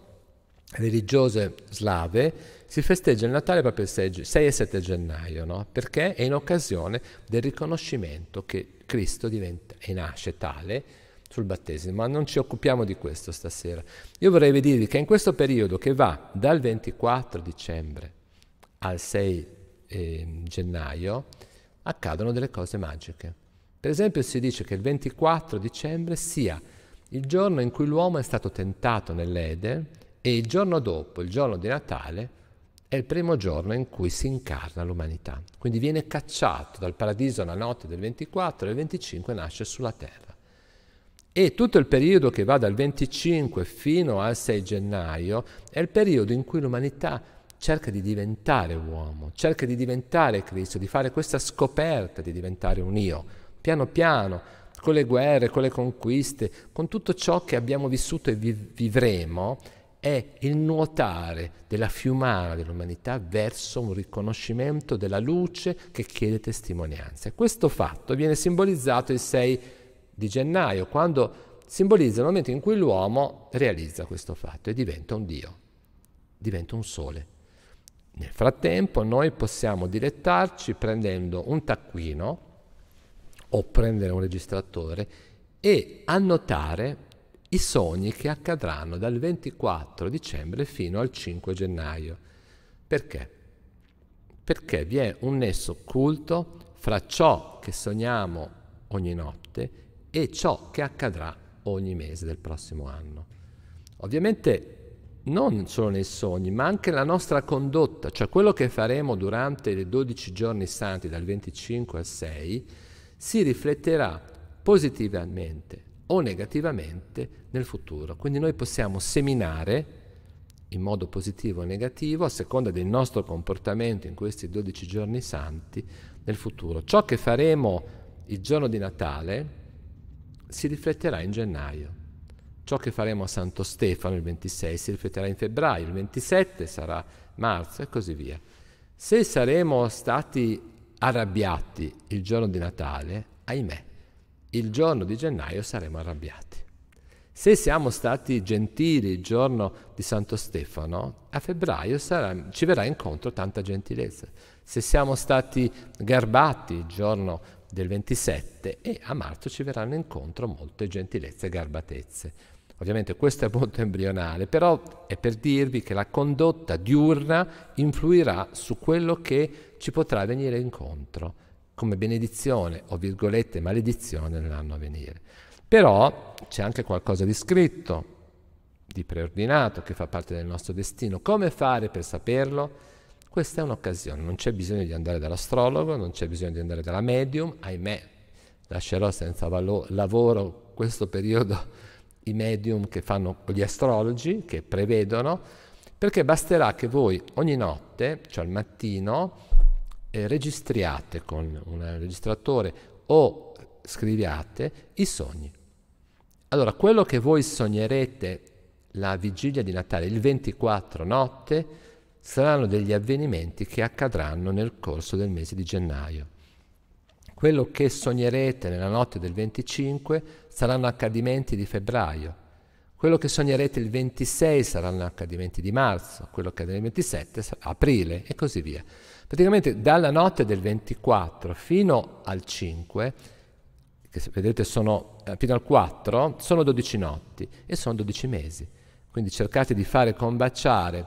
religiose slave, si festeggia il Natale proprio il 6, 6 e 7 gennaio, no? perché è in occasione del riconoscimento che Cristo diventa e nasce tale sul battesimo, ma non ci occupiamo di questo stasera. Io vorrei dirvi che in questo periodo che va dal 24 dicembre al 6 eh, gennaio, accadono delle cose magiche. Per esempio si dice che il 24 dicembre sia il giorno in cui l'uomo è stato tentato nell'Eden e il giorno dopo, il giorno di Natale, è il primo giorno in cui si incarna l'umanità. Quindi viene cacciato dal paradiso la notte del 24 e il 25 nasce sulla terra. E tutto il periodo che va dal 25 fino al 6 gennaio è il periodo in cui l'umanità cerca di diventare uomo, cerca di diventare Cristo, di fare questa scoperta di diventare un io, piano piano, con le guerre, con le conquiste, con tutto ciò che abbiamo vissuto e vi- vivremo, è il nuotare della fiumana dell'umanità verso un riconoscimento della luce che chiede testimonianza. questo fatto viene simbolizzato il 6 di gennaio, quando simbolizza il momento in cui l'uomo realizza questo fatto e diventa un Dio, diventa un sole. Nel frattempo noi possiamo dilettarci prendendo un taccuino o prendere un registratore e annotare i sogni che accadranno dal 24 dicembre fino al 5 gennaio. Perché? Perché vi è un nesso occulto fra ciò che sogniamo ogni notte e ciò che accadrà ogni mese del prossimo anno. Ovviamente non solo nei sogni, ma anche la nostra condotta, cioè quello che faremo durante i 12 giorni santi, dal 25 al 6, si rifletterà positivamente o negativamente nel futuro. Quindi noi possiamo seminare in modo positivo o negativo, a seconda del nostro comportamento in questi 12 giorni santi, nel futuro. Ciò che faremo il giorno di Natale si rifletterà in gennaio. Ciò che faremo a Santo Stefano il 26 si ripeterà in febbraio, il 27 sarà marzo e così via. Se saremo stati arrabbiati il giorno di Natale, ahimè, il giorno di gennaio saremo arrabbiati. Se siamo stati gentili il giorno di Santo Stefano, a febbraio sarà, ci verrà incontro tanta gentilezza. Se siamo stati garbati il giorno del 27 e eh, a marzo ci verranno incontro molte gentilezze e garbatezze. Ovviamente questo è molto embrionale, però è per dirvi che la condotta diurna influirà su quello che ci potrà venire incontro, come benedizione o virgolette maledizione nell'anno a venire. Però c'è anche qualcosa di scritto, di preordinato, che fa parte del nostro destino. Come fare per saperlo? Questa è un'occasione, non c'è bisogno di andare dall'astrologo, non c'è bisogno di andare dalla medium, ahimè, lascerò senza valo- lavoro questo periodo i medium che fanno gli astrologi, che prevedono, perché basterà che voi ogni notte, cioè al mattino, eh, registriate con un registratore o scriviate i sogni. Allora, quello che voi sognerete la vigilia di Natale, il 24 notte, saranno degli avvenimenti che accadranno nel corso del mese di gennaio. Quello che sognerete nella notte del 25 saranno accadimenti di febbraio, quello che sognerete il 26 saranno accadimenti di marzo, quello che accadrà il 27 sarà aprile e così via. Praticamente dalla notte del 24 fino al 5, che se vedete sono eh, fino al 4, sono 12 notti e sono 12 mesi. Quindi cercate di fare combaciare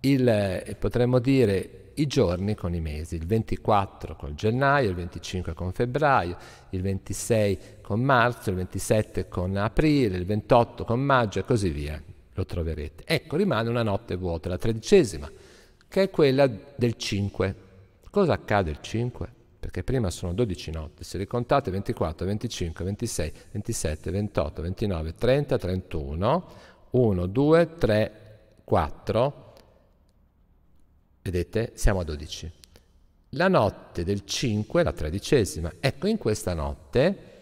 il, eh, potremmo dire, i giorni con i mesi, il 24 con gennaio, il 25 con febbraio, il 26 con marzo, il 27 con aprile, il 28 con maggio e così via. Lo troverete. Ecco, rimane una notte vuota, la tredicesima, che è quella del 5. Cosa accade il 5? Perché prima sono 12 notti, se le contate 24, 25, 26, 27, 28, 29, 30, 31, 1, 2, 3, 4, Vedete? Siamo a 12. La notte del 5, la tredicesima, ecco in questa notte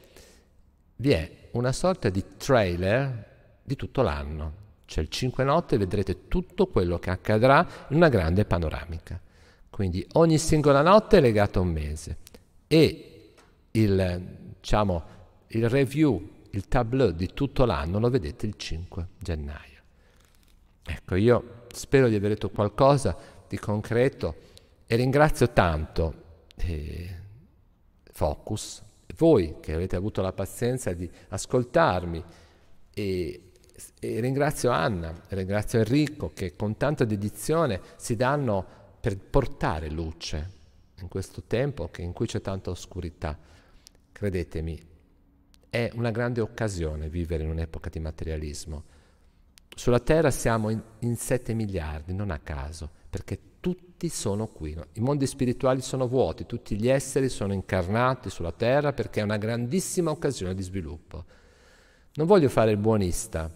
vi è una sorta di trailer di tutto l'anno. Cioè il 5 notte vedrete tutto quello che accadrà in una grande panoramica. Quindi ogni singola notte è legata a un mese e il, diciamo, il review, il tableau di tutto l'anno lo vedete il 5 gennaio. Ecco, io spero di aver detto qualcosa di concreto e ringrazio tanto eh, Focus, voi che avete avuto la pazienza di ascoltarmi e, e ringrazio Anna, ringrazio Enrico che con tanta dedizione si danno per portare luce in questo tempo che, in cui c'è tanta oscurità. Credetemi, è una grande occasione vivere in un'epoca di materialismo. Sulla Terra siamo in, in 7 miliardi, non a caso, perché tutti sono qui. No? I mondi spirituali sono vuoti, tutti gli esseri sono incarnati sulla terra perché è una grandissima occasione di sviluppo. Non voglio fare il buonista,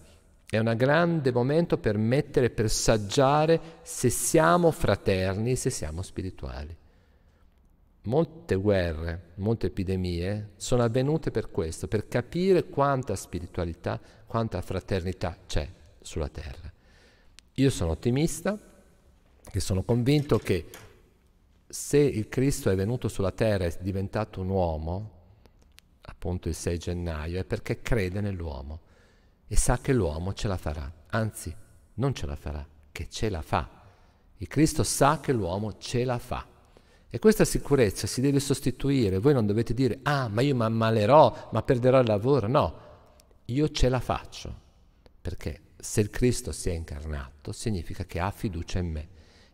è un grande momento per mettere, per saggiare se siamo fraterni, se siamo spirituali. Molte guerre, molte epidemie sono avvenute per questo, per capire quanta spiritualità, quanta fraternità c'è sulla terra. Io sono ottimista, che sono convinto che se il Cristo è venuto sulla terra e è diventato un uomo, appunto il 6 gennaio, è perché crede nell'uomo e sa che l'uomo ce la farà, anzi non ce la farà, che ce la fa. Il Cristo sa che l'uomo ce la fa. E questa sicurezza si deve sostituire, voi non dovete dire ah ma io mi ammalerò, ma perderò il lavoro, no, io ce la faccio, perché se il Cristo si è incarnato significa che ha fiducia in me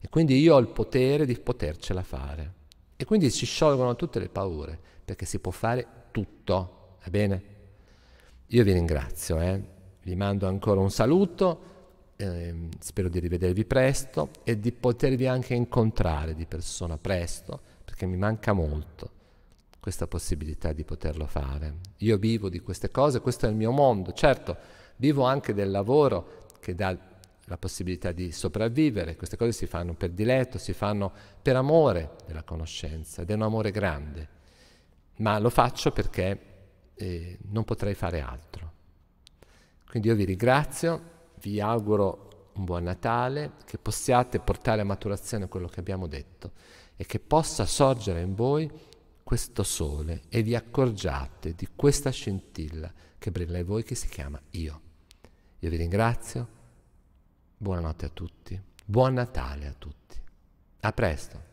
e quindi io ho il potere di potercela fare. E quindi si sciolgono tutte le paure, perché si può fare tutto, va bene? Io vi ringrazio, eh? vi mando ancora un saluto, eh, spero di rivedervi presto e di potervi anche incontrare di persona presto, perché mi manca molto questa possibilità di poterlo fare. Io vivo di queste cose, questo è il mio mondo, certo, vivo anche del lavoro che dà la possibilità di sopravvivere, queste cose si fanno per diletto, si fanno per amore della conoscenza ed è un amore grande, ma lo faccio perché eh, non potrei fare altro. Quindi io vi ringrazio, vi auguro un buon Natale, che possiate portare a maturazione quello che abbiamo detto e che possa sorgere in voi questo sole e vi accorgiate di questa scintilla che brilla in voi che si chiama io. Io vi ringrazio Buonanotte a tutti, buon Natale a tutti. A presto.